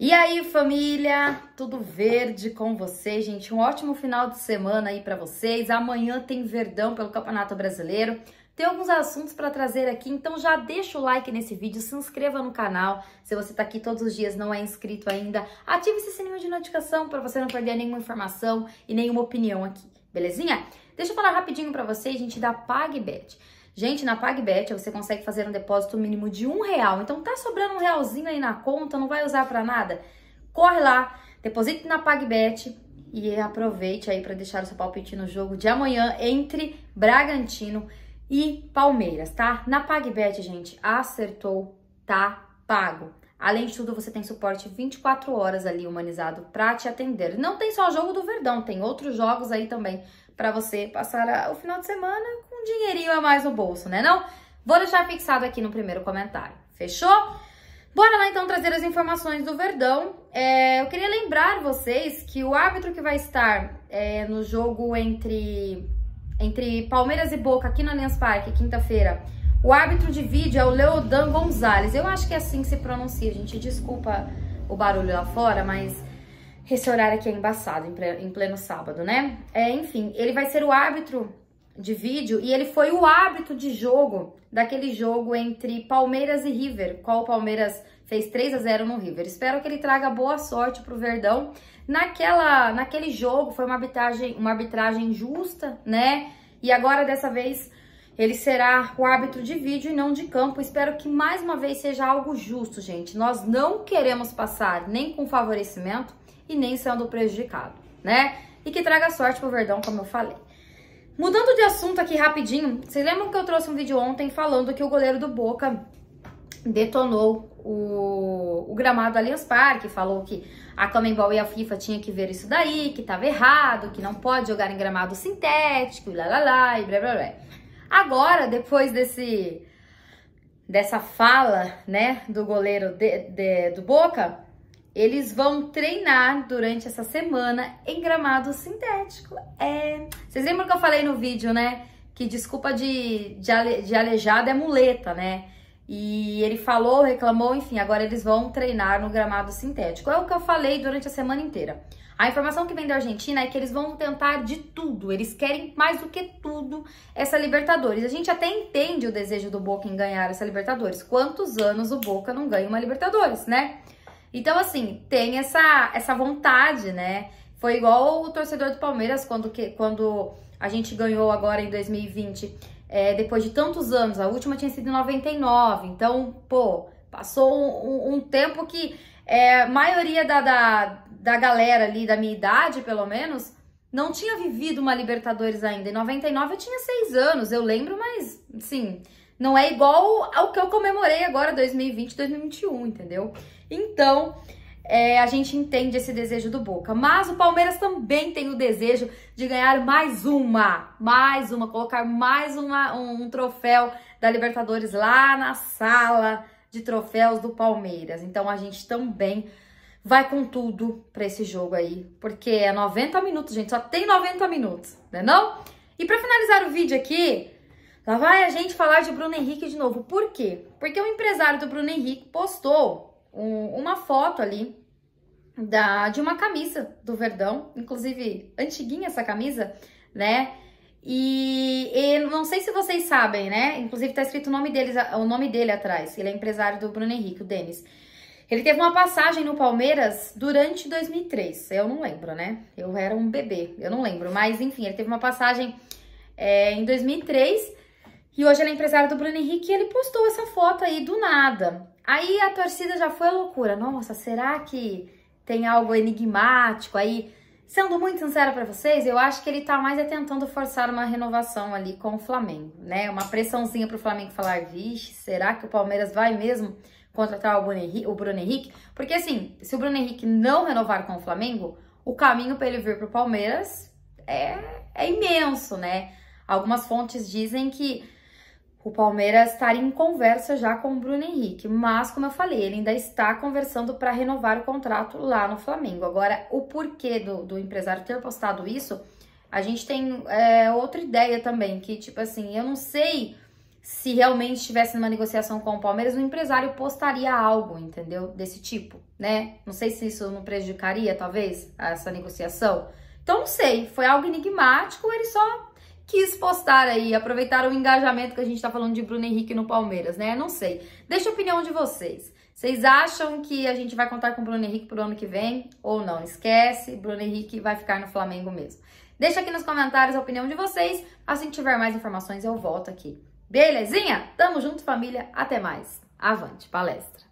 E aí, família? Tudo verde com você, gente. Um ótimo final de semana aí para vocês. Amanhã tem Verdão pelo Campeonato Brasileiro. Tem alguns assuntos para trazer aqui, então já deixa o like nesse vídeo, se inscreva no canal. Se você tá aqui todos os dias não é inscrito ainda, ative esse sininho de notificação para você não perder nenhuma informação e nenhuma opinião aqui, belezinha? Deixa eu falar rapidinho para vocês, gente, da PagBet. Gente, na PagBet você consegue fazer um depósito mínimo de um real. Então tá sobrando um realzinho aí na conta, não vai usar para nada? Corre lá, deposite na PagBet e aproveite aí para deixar o seu palpite no jogo de amanhã entre Bragantino e Palmeiras, tá? Na PagBet, gente, acertou, tá pago. Além de tudo, você tem suporte 24 horas ali humanizado para te atender. Não tem só o jogo do Verdão, tem outros jogos aí também para você passar o final de semana com um dinheirinho a mais no bolso, né não? Vou deixar fixado aqui no primeiro comentário, fechou? Bora lá então trazer as informações do Verdão. É, eu queria lembrar vocês que o árbitro que vai estar é, no jogo entre, entre Palmeiras e Boca aqui no Allianz Parque, quinta-feira, o árbitro de vídeo é o Leodan Gonzalez. Eu acho que é assim que se pronuncia, gente. Desculpa o barulho lá fora, mas esse horário aqui é embaçado, em pleno sábado, né? É, enfim, ele vai ser o árbitro de vídeo e ele foi o árbitro de jogo daquele jogo entre Palmeiras e River, qual o Palmeiras fez 3 a 0 no River. Espero que ele traga boa sorte pro Verdão. Naquela, naquele jogo foi uma arbitragem, uma arbitragem justa, né? E agora dessa vez ele será o árbitro de vídeo e não de campo. Espero que mais uma vez seja algo justo, gente. Nós não queremos passar nem com favorecimento e nem sendo prejudicado, né? E que traga sorte pro Verdão, como eu falei. Mudando de assunto aqui rapidinho, vocês lembram que eu trouxe um vídeo ontem falando que o goleiro do Boca detonou o, o gramado do Allianz Parque, falou que a Comembol e a FIFA tinha que ver isso daí, que tava errado, que não pode jogar em gramado sintético, e lá lá lá, e blá blá blá. Agora, depois desse dessa fala, né, do goleiro de, de, do Boca, eles vão treinar durante essa semana em gramado sintético. É. Vocês lembram que eu falei no vídeo, né? Que desculpa de, de, ale, de aleijado é muleta, né? E ele falou, reclamou, enfim, agora eles vão treinar no gramado sintético. É o que eu falei durante a semana inteira. A informação que vem da Argentina é que eles vão tentar de tudo, eles querem mais do que tudo essa Libertadores. A gente até entende o desejo do Boca em ganhar essa Libertadores. Quantos anos o Boca não ganha uma Libertadores, né? Então, assim, tem essa, essa vontade, né? Foi igual o torcedor do Palmeiras quando, que, quando a gente ganhou agora em 2020, é, depois de tantos anos. A última tinha sido em 99. Então, pô, passou um, um, um tempo que é, a maioria da, da, da galera ali, da minha idade pelo menos, não tinha vivido uma Libertadores ainda. Em 99 eu tinha seis anos, eu lembro, mas, sim, não é igual ao que eu comemorei agora, 2020, 2021, entendeu? Então, é, a gente entende esse desejo do Boca. Mas o Palmeiras também tem o desejo de ganhar mais uma, mais uma, colocar mais uma, um, um troféu da Libertadores lá na sala de troféus do Palmeiras. Então a gente também vai com tudo para esse jogo aí, porque é 90 minutos, gente, só tem 90 minutos, né não? E para finalizar o vídeo aqui, Lá vai a gente falar de Bruno Henrique de novo. Por quê? Porque o empresário do Bruno Henrique postou um, uma foto ali da, de uma camisa do Verdão, inclusive antiguinha essa camisa, né? E, e, não sei se vocês sabem, né? Inclusive tá escrito o nome, deles, o nome dele atrás. Ele é empresário do Bruno Henrique, o Denis. Ele teve uma passagem no Palmeiras durante 2003. Eu não lembro, né? Eu era um bebê, eu não lembro. Mas enfim, ele teve uma passagem é, em 2003 e hoje ele é empresária do Bruno Henrique e ele postou essa foto aí do nada. Aí a torcida já foi loucura. Nossa, será que tem algo enigmático aí? Sendo muito sincera para vocês, eu acho que ele tá mais é tentando forçar uma renovação ali com o Flamengo, né? Uma pressãozinha pro Flamengo falar, vixe, será que o Palmeiras vai mesmo contratar o Bruno Henrique? O Bruno Henrique? Porque assim, se o Bruno Henrique não renovar com o Flamengo, o caminho para ele vir pro Palmeiras é, é imenso, né? Algumas fontes dizem que o Palmeiras estaria tá em conversa já com o Bruno Henrique, mas como eu falei, ele ainda está conversando para renovar o contrato lá no Flamengo. Agora, o porquê do, do empresário ter postado isso, a gente tem é, outra ideia também, que tipo assim, eu não sei se realmente estivesse numa negociação com o Palmeiras, o empresário postaria algo, entendeu? Desse tipo, né? Não sei se isso não prejudicaria, talvez, essa negociação. Então, não sei, foi algo enigmático, ele só quis postar aí, aproveitar o engajamento que a gente tá falando de Bruno Henrique no Palmeiras, né? Não sei. Deixa a opinião de vocês. Vocês acham que a gente vai contar com o Bruno Henrique pro ano que vem ou não? Esquece, Bruno Henrique vai ficar no Flamengo mesmo. Deixa aqui nos comentários a opinião de vocês. Assim que tiver mais informações, eu volto aqui. Belezinha? Tamo junto, família. Até mais. Avante, palestra.